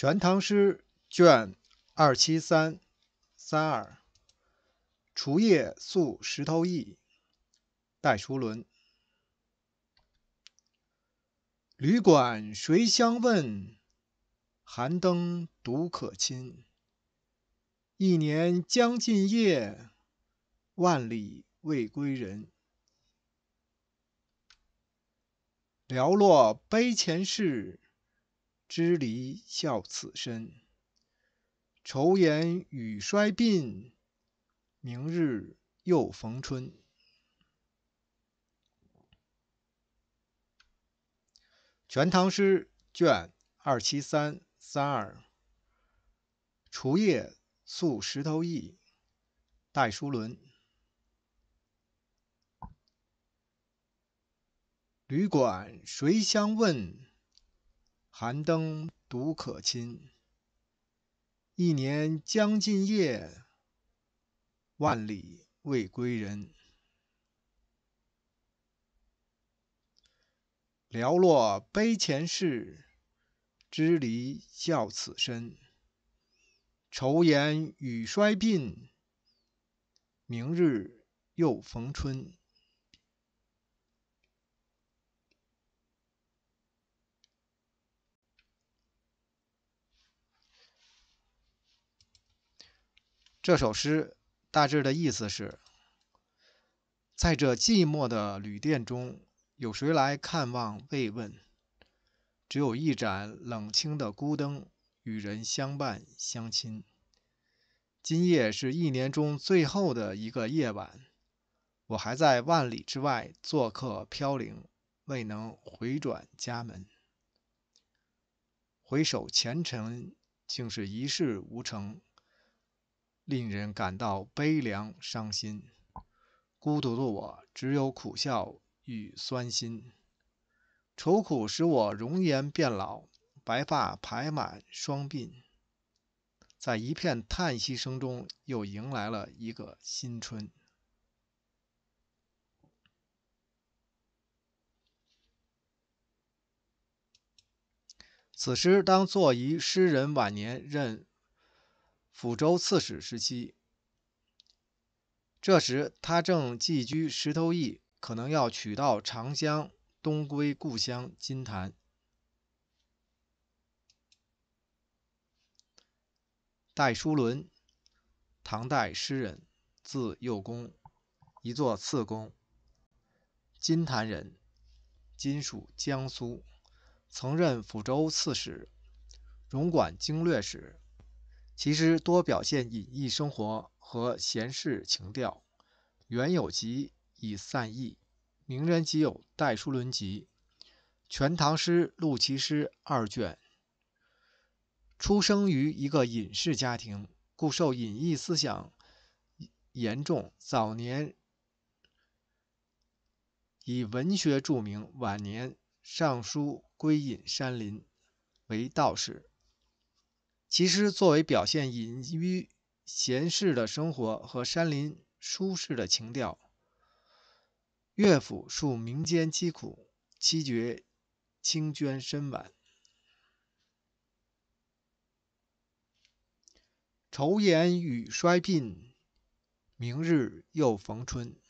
《全唐诗》卷二七三三二，《除夜宿石头驿》，戴叔伦。旅馆谁相问，寒灯独可亲。一年将尽夜，万里未归人。寥落悲前事。知离笑此身，愁颜与衰鬓。明日又逢春。《全唐诗》卷二七三三二。除夜宿石头驿，戴叔伦。旅馆谁相问？寒灯独可亲。一年将尽夜，万里未归人。寥落悲前事，知离笑此身。愁颜与衰鬓，明日又逢春。这首诗大致的意思是：在这寂寞的旅店中，有谁来看望慰问？只有一盏冷清的孤灯与人相伴相亲。今夜是一年中最后的一个夜晚，我还在万里之外做客飘零，未能回转家门。回首前尘，竟是一事无成。令人感到悲凉伤心，孤独的我只有苦笑与酸心。愁苦使我容颜变老，白发排满双鬓，在一片叹息声中，又迎来了一个新春。此诗当作于诗人晚年任。抚州刺史时期，这时他正寄居石头驿，可能要取道长江东归故乡金坛。戴叔伦，唐代诗人，字幼公，一座次公，金坛人，今属江苏，曾任抚州刺史、荣管经略使。其诗多表现隐逸生活和闲适情调。元有集以散佚，名人集有《戴叔伦集》，《全唐诗》陆其诗二卷。出生于一个隐士家庭，故受隐逸思想严重。早年以文学著名，晚年上书归隐山林，为道士。其实，作为表现隐于闲适的生活和山林舒适的情调，乐府述民间疾苦，七绝清捐深婉。愁颜雨衰鬓，明日又逢春。